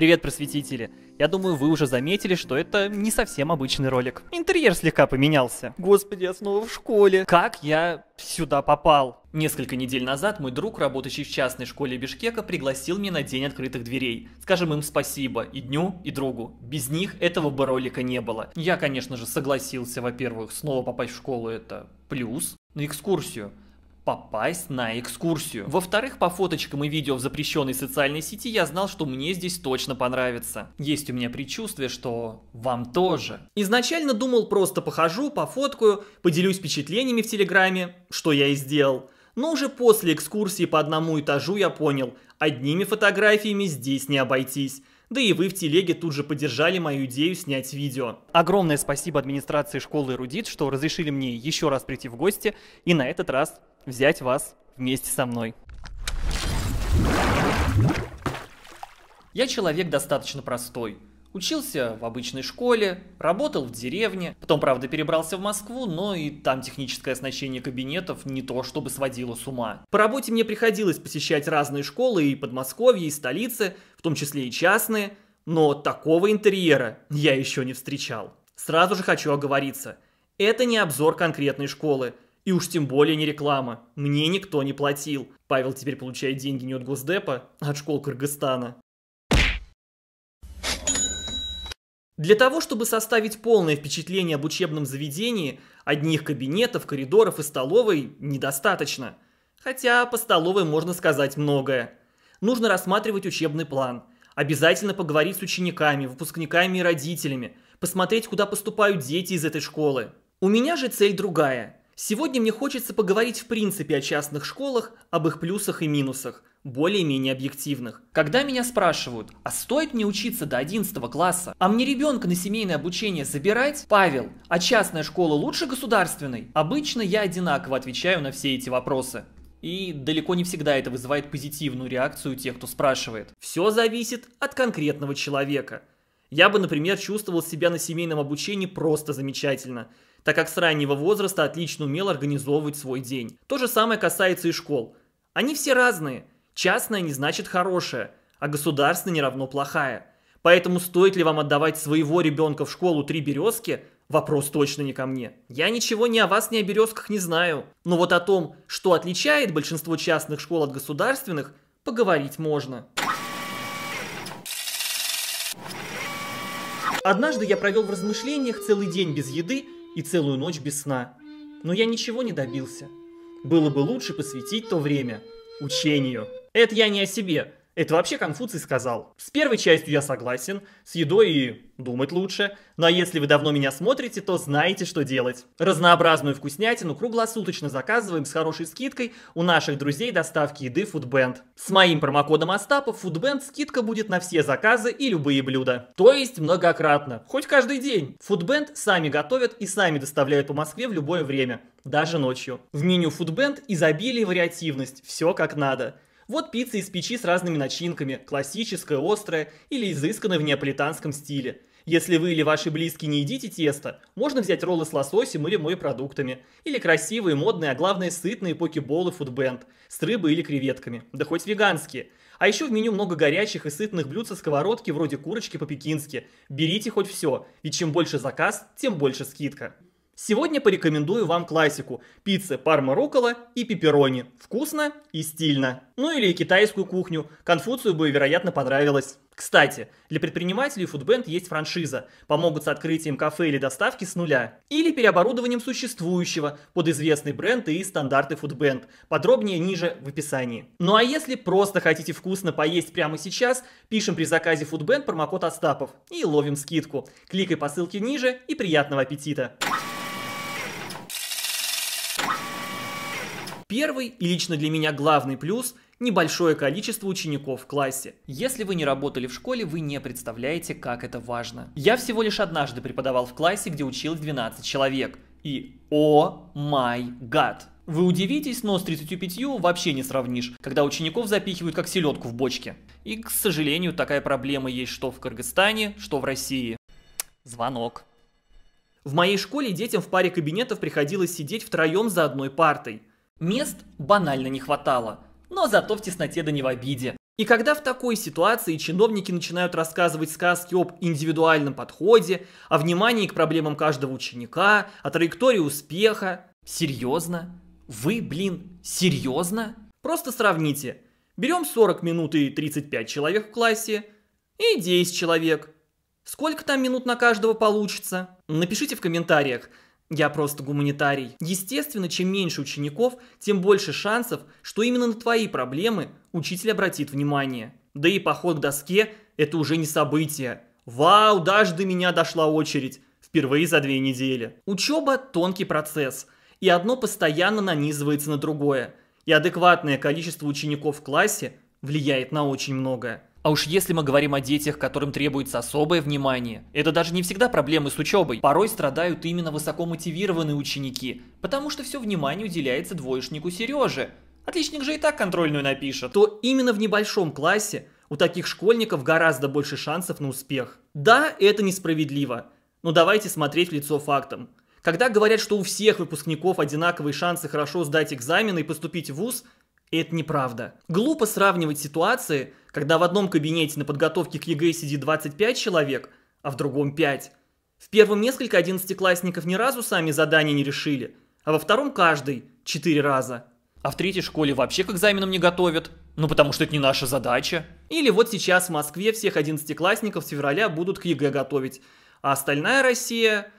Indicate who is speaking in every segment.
Speaker 1: Привет, просветители! Я думаю, вы уже заметили, что это не совсем обычный ролик. Интерьер слегка поменялся. Господи, я снова в школе. Как я сюда попал? Несколько недель назад мой друг, работающий в частной школе Бишкека, пригласил меня на день открытых дверей. Скажем им спасибо и дню, и другу. Без них этого бы ролика не было. Я, конечно же, согласился, во-первых, снова попасть в школу это плюс, на экскурсию попасть на экскурсию. Во-вторых, по фоточкам и видео в запрещенной социальной сети я знал, что мне здесь точно понравится. Есть у меня предчувствие, что вам тоже. Изначально думал, просто похожу, пофоткаю, поделюсь впечатлениями в Телеграме, что я и сделал. Но уже после экскурсии по одному этажу я понял, одними фотографиями здесь не обойтись. Да и вы в телеге тут же поддержали мою идею снять видео. Огромное спасибо администрации школы Рудит, что разрешили мне еще раз прийти в гости и на этот раз взять вас вместе со мной. Я человек достаточно простой. Учился в обычной школе, работал в деревне, потом, правда, перебрался в Москву, но и там техническое оснащение кабинетов не то чтобы сводило с ума. По работе мне приходилось посещать разные школы и Подмосковье, и столицы, в том числе и частные, но такого интерьера я еще не встречал. Сразу же хочу оговориться. Это не обзор конкретной школы – и уж тем более не реклама. Мне никто не платил. Павел теперь получает деньги не от Госдепа, а от школ Кыргызстана. Для того, чтобы составить полное впечатление об учебном заведении, одних кабинетов, коридоров и столовой недостаточно. Хотя по столовой можно сказать многое. Нужно рассматривать учебный план, обязательно поговорить с учениками, выпускниками и родителями, посмотреть, куда поступают дети из этой школы. У меня же цель другая Сегодня мне хочется поговорить в принципе о частных школах, об их плюсах и минусах, более-менее объективных. Когда меня спрашивают, а стоит мне учиться до 11 класса, а мне ребенка на семейное обучение забирать? Павел, а частная школа лучше государственной? Обычно я одинаково отвечаю на все эти вопросы. И далеко не всегда это вызывает позитивную реакцию тех, кто спрашивает. Все зависит от конкретного человека. Я бы, например, чувствовал себя на семейном обучении просто замечательно – так как с раннего возраста отлично умел организовывать свой день. То же самое касается и школ. Они все разные. Частная не значит хорошая, а государственная не равно плохая. Поэтому стоит ли вам отдавать своего ребенка в школу «Три березки» Вопрос точно не ко мне. Я ничего ни о вас, ни о березках не знаю. Но вот о том, что отличает большинство частных школ от государственных, поговорить можно. Однажды я провел в размышлениях целый день без еды и целую ночь без сна. Но я ничего не добился. Было бы лучше посвятить то время учению. Это я не о себе, это вообще Конфуций сказал. С первой частью я согласен, с едой и думать лучше. Но ну, а если вы давно меня смотрите, то знаете, что делать. Разнообразную вкуснятину круглосуточно заказываем с хорошей скидкой у наших друзей доставки еды Foodband. С моим промокодом Остапов Foodband скидка будет на все заказы и любые блюда. То есть многократно, хоть каждый день. Foodband сами готовят и сами доставляют по Москве в любое время, даже ночью. В меню Foodband изобилие и вариативность, все как надо. Вот пицца из печи с разными начинками, классическая, острая или изысканная в неаполитанском стиле. Если вы или ваши близкие не едите тесто, можно взять роллы с лососем или морепродуктами. Или красивые, модные, а главное сытные покеболы фудбенд с рыбой или креветками. Да хоть веганские. А еще в меню много горячих и сытных блюд со сковородки вроде курочки по-пекински. Берите хоть все, ведь чем больше заказ, тем больше скидка. Сегодня порекомендую вам классику – пиццы парма рукола и пепперони. Вкусно и стильно. Ну или китайскую кухню. Конфуцию бы, вероятно, понравилось. Кстати, для предпринимателей Foodband есть франшиза. Помогут с открытием кафе или доставки с нуля. Или переоборудованием существующего под известный бренд и стандарты Foodband. Подробнее ниже в описании. Ну а если просто хотите вкусно поесть прямо сейчас, пишем при заказе Foodband промокод Остапов и ловим скидку. Кликай по ссылке ниже и приятного аппетита! Первый и лично для меня главный плюс – небольшое количество учеников в классе. Если вы не работали в школе, вы не представляете, как это важно. Я всего лишь однажды преподавал в классе, где училось 12 человек. И о май гад! Вы удивитесь, но с 35 вообще не сравнишь, когда учеников запихивают как селедку в бочке. И, к сожалению, такая проблема есть что в Кыргызстане, что в России. Звонок. В моей школе детям в паре кабинетов приходилось сидеть втроем за одной партой. Мест банально не хватало, но зато в тесноте да не в обиде. И когда в такой ситуации чиновники начинают рассказывать сказки об индивидуальном подходе, о внимании к проблемам каждого ученика, о траектории успеха, серьезно? Вы, блин, серьезно? Просто сравните. Берем 40 минут и 35 человек в классе, и 10 человек. Сколько там минут на каждого получится? Напишите в комментариях, я просто гуманитарий. Естественно, чем меньше учеников, тем больше шансов, что именно на твои проблемы учитель обратит внимание. Да и поход к доске – это уже не событие. Вау, даже до меня дошла очередь. Впервые за две недели. Учеба – тонкий процесс, и одно постоянно нанизывается на другое. И адекватное количество учеников в классе влияет на очень многое. А уж если мы говорим о детях, которым требуется особое внимание, это даже не всегда проблемы с учебой. Порой страдают именно высокомотивированные ученики, потому что все внимание уделяется двоечнику Сереже. Отличник же и так контрольную напишет. То именно в небольшом классе у таких школьников гораздо больше шансов на успех. Да, это несправедливо, но давайте смотреть в лицо фактам. Когда говорят, что у всех выпускников одинаковые шансы хорошо сдать экзамены и поступить в ВУЗ, это неправда. Глупо сравнивать ситуации, когда в одном кабинете на подготовке к ЕГЭ сидит 25 человек, а в другом 5. В первом несколько одиннадцатиклассников ни разу сами задания не решили, а во втором каждый 4 раза. А в третьей школе вообще к экзаменам не готовят, ну потому что это не наша задача. Или вот сейчас в Москве всех одиннадцатиклассников с февраля будут к ЕГЭ готовить, а остальная Россия,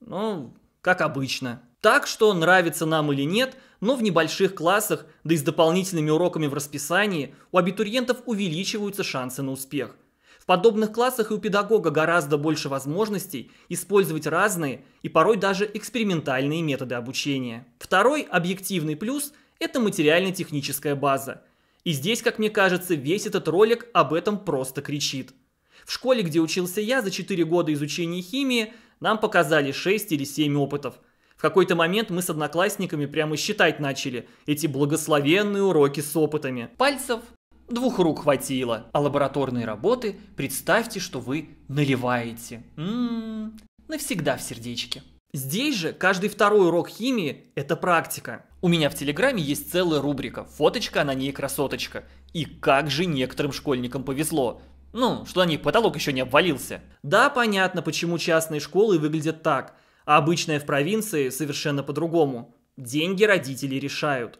Speaker 1: ну, как обычно. Так что, нравится нам или нет, но в небольших классах, да и с дополнительными уроками в расписании, у абитуриентов увеличиваются шансы на успех. В подобных классах и у педагога гораздо больше возможностей использовать разные и порой даже экспериментальные методы обучения. Второй объективный плюс – это материально-техническая база. И здесь, как мне кажется, весь этот ролик об этом просто кричит. В школе, где учился я за 4 года изучения химии, нам показали 6 или 7 опытов. В какой-то момент мы с одноклассниками прямо считать начали эти благословенные уроки с опытами. Пальцев двух рук хватило. А лабораторные работы представьте, что вы наливаете. Ммм, навсегда в сердечке. Здесь же каждый второй урок химии – это практика. У меня в Телеграме есть целая рубрика «Фоточка, а на ней красоточка». И как же некоторым школьникам повезло. Ну, что на них потолок еще не обвалился. Да, понятно, почему частные школы выглядят так, а обычная в провинции совершенно по-другому. Деньги родители решают.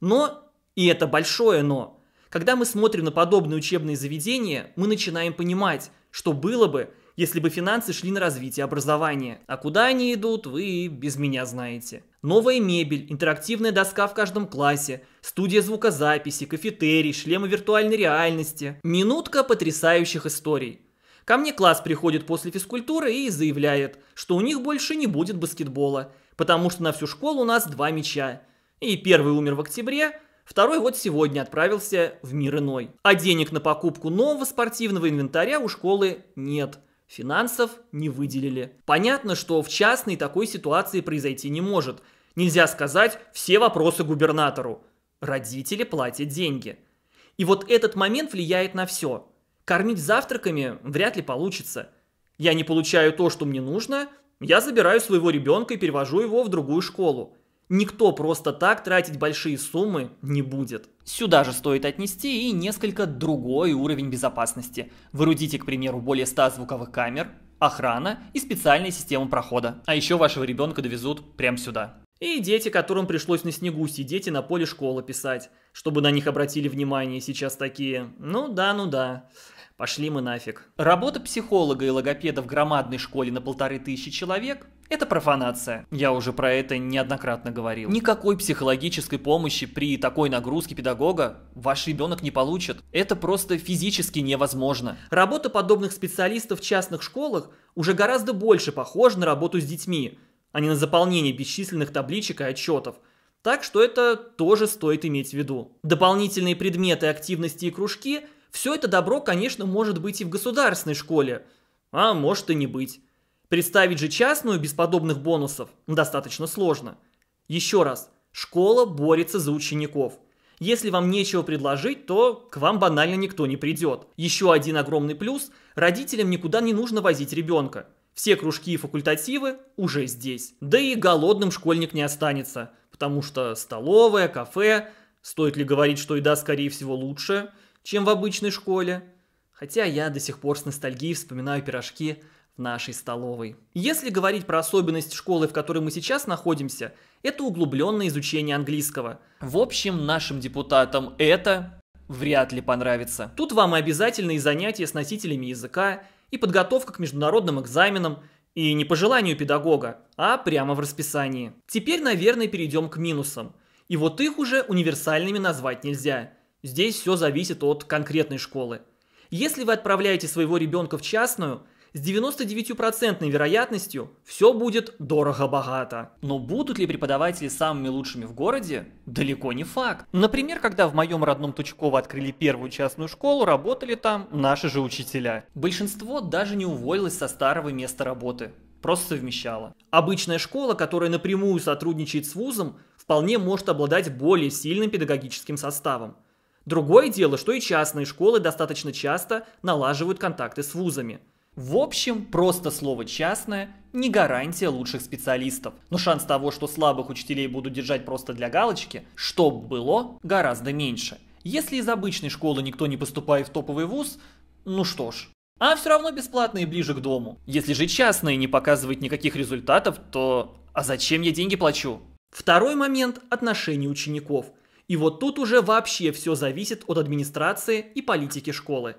Speaker 1: Но, и это большое но, когда мы смотрим на подобные учебные заведения, мы начинаем понимать, что было бы, если бы финансы шли на развитие образования. А куда они идут, вы без меня знаете. Новая мебель, интерактивная доска в каждом классе, студия звукозаписи, кафетерий, шлемы виртуальной реальности. Минутка потрясающих историй. Ко мне класс приходит после физкультуры и заявляет, что у них больше не будет баскетбола, потому что на всю школу у нас два мяча. И первый умер в октябре, второй вот сегодня отправился в мир иной. А денег на покупку нового спортивного инвентаря у школы нет – Финансов не выделили. Понятно, что в частной такой ситуации произойти не может. Нельзя сказать «все вопросы губернатору». Родители платят деньги. И вот этот момент влияет на все. Кормить завтраками вряд ли получится. Я не получаю то, что мне нужно, я забираю своего ребенка и перевожу его в другую школу. Никто просто так тратить большие суммы не будет. Сюда же стоит отнести и несколько другой уровень безопасности. Вырудите, к примеру, более 100 звуковых камер, охрана и специальная система прохода. А еще вашего ребенка довезут прямо сюда. И дети, которым пришлось на снегу сидеть и на поле школы писать, чтобы на них обратили внимание, сейчас такие. Ну да, ну да. Пошли мы нафиг. Работа психолога и логопеда в громадной школе на полторы тысячи человек это профанация. Я уже про это неоднократно говорил. Никакой психологической помощи при такой нагрузке педагога ваш ребенок не получит. Это просто физически невозможно. Работа подобных специалистов в частных школах уже гораздо больше похожа на работу с детьми, а не на заполнение бесчисленных табличек и отчетов. Так что это тоже стоит иметь в виду. Дополнительные предметы, активности и кружки – все это добро, конечно, может быть и в государственной школе, а может и не быть. Представить же частную без подобных бонусов достаточно сложно. Еще раз, школа борется за учеников. Если вам нечего предложить, то к вам банально никто не придет. Еще один огромный плюс – родителям никуда не нужно возить ребенка. Все кружки и факультативы уже здесь. Да и голодным школьник не останется, потому что столовая, кафе, стоит ли говорить, что еда скорее всего лучше, чем в обычной школе. Хотя я до сих пор с ностальгией вспоминаю пирожки в нашей столовой. Если говорить про особенность школы, в которой мы сейчас находимся, это углубленное изучение английского. В общем, нашим депутатам это вряд ли понравится. Тут вам и обязательные занятия с носителями языка, и подготовка к международным экзаменам, и не по желанию педагога, а прямо в расписании. Теперь, наверное, перейдем к минусам. И вот их уже универсальными назвать нельзя. Здесь все зависит от конкретной школы. Если вы отправляете своего ребенка в частную – с 99% вероятностью все будет дорого-богато. Но будут ли преподаватели самыми лучшими в городе? Далеко не факт. Например, когда в моем родном Тучково открыли первую частную школу, работали там наши же учителя. Большинство даже не уволилось со старого места работы просто совмещало. Обычная школа, которая напрямую сотрудничает с вузом, вполне может обладать более сильным педагогическим составом. Другое дело, что и частные школы достаточно часто налаживают контакты с вузами – в общем, просто слово «частное» не гарантия лучших специалистов. Но шанс того, что слабых учителей будут держать просто для галочки, чтоб было, гораздо меньше. Если из обычной школы никто не поступает в топовый вуз, ну что ж. А все равно бесплатные ближе к дому. Если же частные не показывают никаких результатов, то а зачем я деньги плачу? Второй момент – отношение учеников. И вот тут уже вообще все зависит от администрации и политики школы.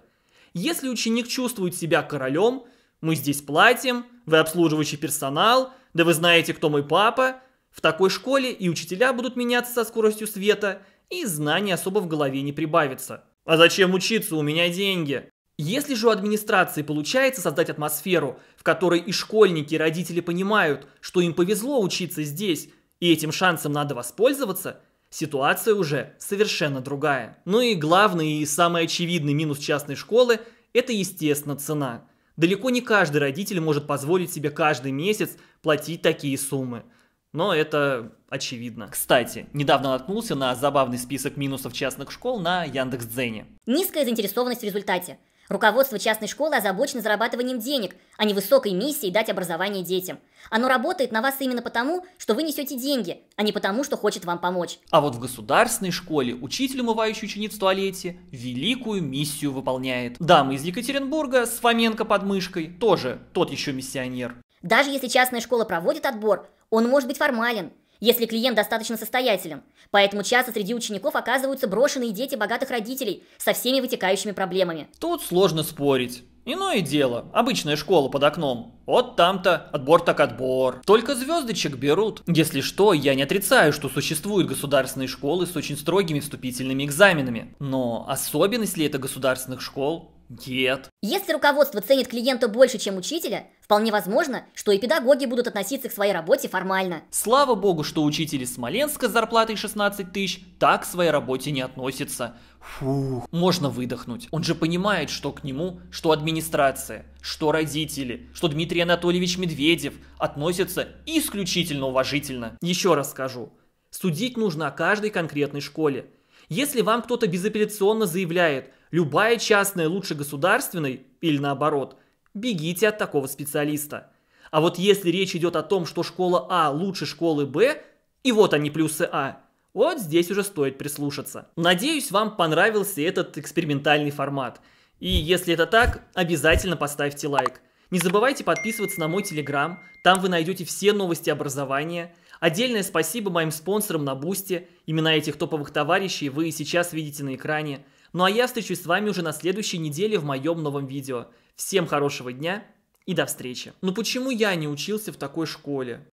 Speaker 1: Если ученик чувствует себя королем, мы здесь платим, вы обслуживающий персонал, да вы знаете, кто мой папа, в такой школе и учителя будут меняться со скоростью света, и знаний особо в голове не прибавится. А зачем учиться, у меня деньги. Если же у администрации получается создать атмосферу, в которой и школьники, и родители понимают, что им повезло учиться здесь, и этим шансом надо воспользоваться – Ситуация уже совершенно другая. Ну и главный и самый очевидный минус частной школы – это, естественно, цена. Далеко не каждый родитель может позволить себе каждый месяц платить такие суммы. Но это очевидно. Кстати, недавно наткнулся на забавный список минусов частных школ на Яндекс.Дзене. Низкая заинтересованность в результате – Руководство частной школы озабочено зарабатыванием денег, а не высокой миссией дать образование детям. Оно работает на вас именно потому, что вы несете деньги, а не потому, что хочет вам помочь. А вот в государственной школе учитель, умывающий учениц в туалете, великую миссию выполняет. Дама из Екатеринбурга с Фоменко под мышкой, тоже тот еще миссионер. Даже если частная школа проводит отбор, он может быть формален – если клиент достаточно состоятелен. Поэтому часто среди учеников оказываются брошенные дети богатых родителей со всеми вытекающими проблемами. Тут сложно спорить. Иное дело, обычная школа под окном. Вот там-то отбор так отбор. Только звездочек берут. Если что, я не отрицаю, что существуют государственные школы с очень строгими вступительными экзаменами. Но особенность ли это государственных школ? Нет. Если руководство ценит клиента больше, чем учителя, вполне возможно, что и педагоги будут относиться к своей работе формально. Слава богу, что учитель Смоленска с зарплатой 16 тысяч так к своей работе не относятся. Фух, можно выдохнуть. Он же понимает, что к нему, что администрация, что родители, что Дмитрий Анатольевич Медведев относятся исключительно уважительно. Еще раз скажу, судить нужно о каждой конкретной школе. Если вам кто-то безапелляционно заявляет, любая частная лучше государственной, или наоборот, бегите от такого специалиста. А вот если речь идет о том, что школа А лучше школы Б, и вот они плюсы А, вот здесь уже стоит прислушаться. Надеюсь, вам понравился этот экспериментальный формат. И если это так, обязательно поставьте лайк. Не забывайте подписываться на мой телеграм, там вы найдете все новости образования – Отдельное спасибо моим спонсорам на Бусте. Имена этих топовых товарищей вы сейчас видите на экране. Ну а я встречусь с вами уже на следующей неделе в моем новом видео. Всем хорошего дня и до встречи. Но ну, почему я не учился в такой школе?